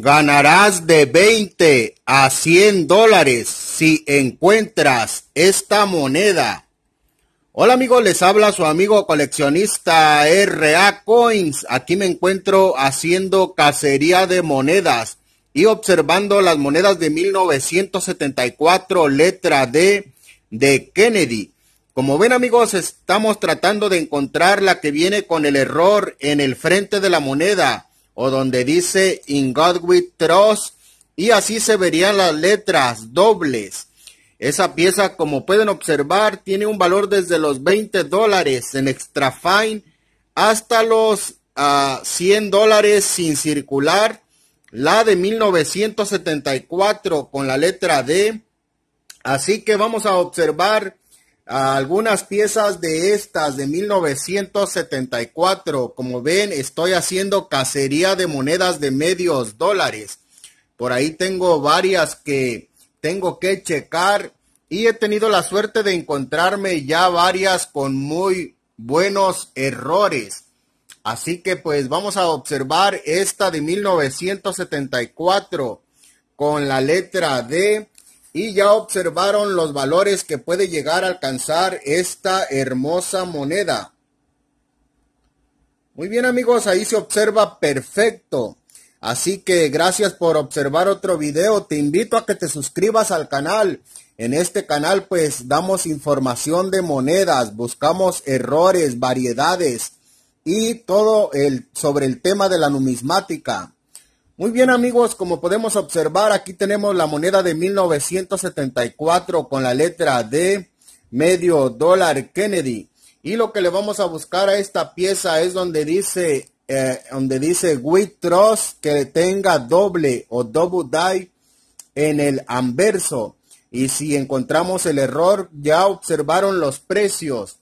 Ganarás de 20 a 100 dólares si encuentras esta moneda. Hola amigos, les habla su amigo coleccionista RA Coins. Aquí me encuentro haciendo cacería de monedas y observando las monedas de 1974 letra D de Kennedy. Como ven amigos, estamos tratando de encontrar la que viene con el error en el frente de la moneda o donde dice In God We Trust y así se verían las letras dobles. Esa pieza, como pueden observar, tiene un valor desde los 20 dólares en extra fine hasta los 100 ah, dólares sin circular. La de 1974 con la letra D. Así que vamos a observar algunas piezas de estas de 1974. Como ven, estoy haciendo cacería de monedas de medios dólares. Por ahí tengo varias que tengo que checar y he tenido la suerte de encontrarme ya varias con muy buenos errores. Así que pues vamos a observar esta de 1974 con la letra D y ya observaron los valores que puede llegar a alcanzar esta hermosa moneda. Muy bien amigos, ahí se observa perfecto. Así que gracias por observar otro video. Te invito a que te suscribas al canal. En este canal pues damos información de monedas, buscamos errores, variedades y todo el, sobre el tema de la numismática. Muy bien amigos, como podemos observar, aquí tenemos la moneda de 1974 con la letra D, medio dólar Kennedy. Y lo que le vamos a buscar a esta pieza es donde dice, eh, donde dice que tenga doble o double die en el anverso. Y si encontramos el error, ya observaron los precios.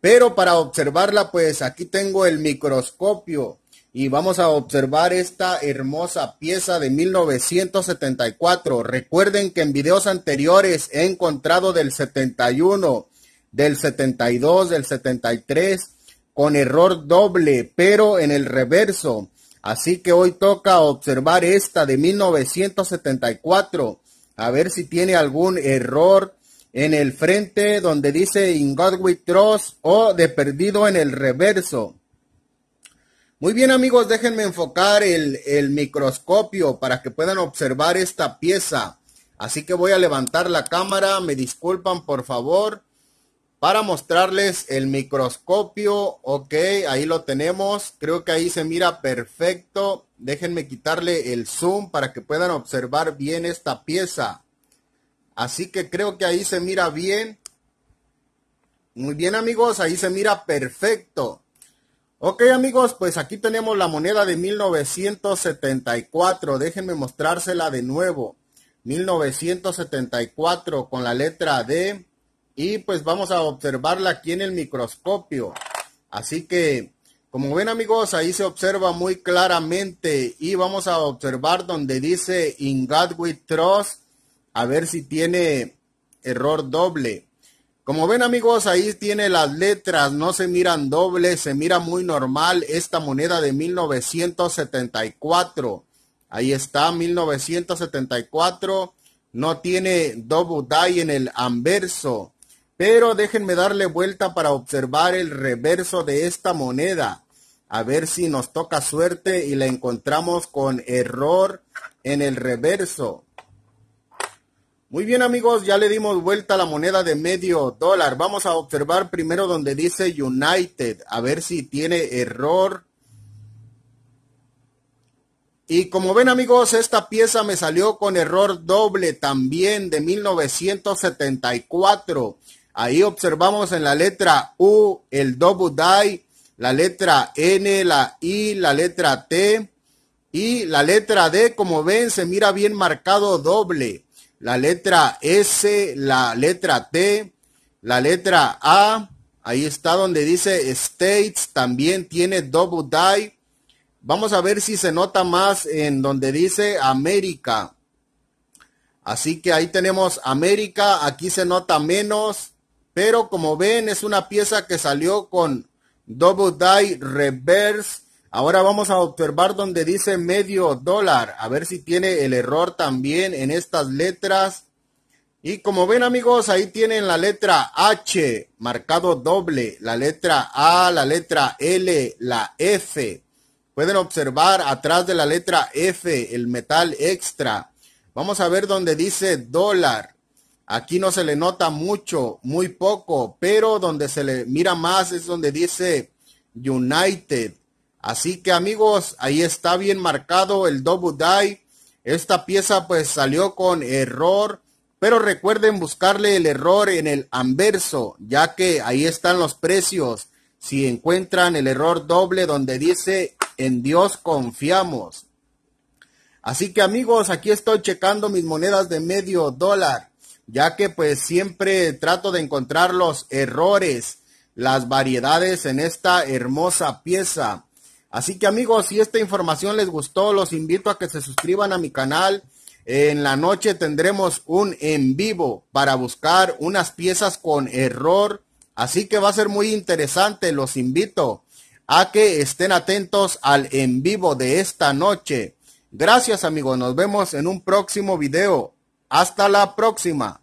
Pero para observarla, pues aquí tengo el microscopio y vamos a observar esta hermosa pieza de 1974. Recuerden que en videos anteriores he encontrado del 71, del 72, del 73 con error doble, pero en el reverso. Así que hoy toca observar esta de 1974, a ver si tiene algún error en el frente donde dice In God We o de perdido en el reverso. Muy bien amigos, déjenme enfocar el, microscopio para que puedan observar esta pieza. Así que voy a levantar la cámara, me disculpan por favor, para mostrarles el microscopio. Ok, ahí lo tenemos, creo que ahí se mira perfecto. Déjenme quitarle el zoom para que puedan observar bien esta pieza. Así que creo que ahí se mira bien. Muy bien amigos, ahí se mira perfecto. Ok amigos, pues aquí tenemos la moneda de 1974. Déjenme mostrársela de nuevo. 1974 con la letra D. Y pues vamos a observarla aquí en el microscopio. Así que, como ven amigos, ahí se observa muy claramente. Y vamos a observar donde dice In Trust. A ver si tiene error doble. Como ven amigos, ahí tiene las letras, no se miran doble, se mira muy normal esta moneda de 1974. Ahí está, 1974. No tiene double die en el anverso. Pero déjenme darle vuelta para observar el reverso de esta moneda. A ver si nos toca suerte y la encontramos con error en el reverso. Muy bien amigos, ya le dimos vuelta a la moneda de medio dólar. Vamos a observar primero donde dice United, a ver si tiene error. Y como ven amigos, esta pieza me salió con error doble también de 1974. Ahí observamos en la letra U el double die, la letra N, la I, la letra T y la letra D, como ven, se mira bien marcado doble la letra S, la letra T, la letra A. Ahí está donde dice States, también tiene double die. Vamos a ver si se nota más en donde dice América. Así que ahí tenemos América, aquí se nota menos, pero como ven es una pieza que salió con double die reverse Ahora vamos a observar donde dice medio dólar, a ver si tiene el error también en estas letras. Y como ven amigos, ahí tienen la letra H marcado doble, la letra A, la letra L, la F. Pueden observar atrás de la letra F el metal extra. Vamos a ver donde dice dólar. Aquí no se le nota mucho, muy poco, pero donde se le mira más es donde dice United. Así que amigos, ahí está bien marcado el Double Die. Esta pieza pues salió con error, pero recuerden buscarle el error en el anverso, ya que ahí están los precios. Si encuentran el error doble donde dice en Dios confiamos. Así que amigos, aquí estoy checando mis monedas de medio dólar, ya que pues siempre trato de encontrar los errores, las variedades en esta hermosa pieza. Así que amigos, si esta información les gustó, los invito a que se suscriban a mi canal. En la noche tendremos un en vivo para buscar unas piezas con error. Así que va a ser muy interesante. Los invito a que estén atentos al en vivo de esta noche. Gracias amigos, nos vemos en un próximo video. Hasta la próxima.